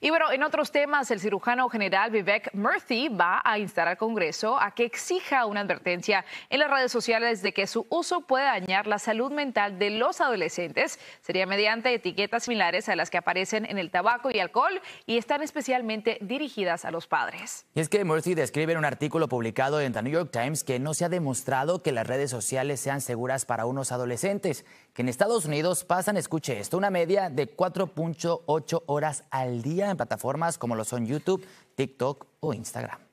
Y bueno, en otros temas, el cirujano general Vivek Murthy va a instar al Congreso a que exija una advertencia en las redes sociales de que su uso puede dañar la salud mental de los adolescentes. Sería mediante etiquetas similares a las que aparecen en el tabaco y alcohol y están especialmente dirigidas a los padres. es que Murthy describe en un artículo publicado en The New York Times que no se ha demostrado que las redes sociales sean seguras para unos adolescentes, que en Estados Unidos pasan, escuche esto, una media de 4.8 horas al día en plataformas como lo son YouTube, TikTok o Instagram.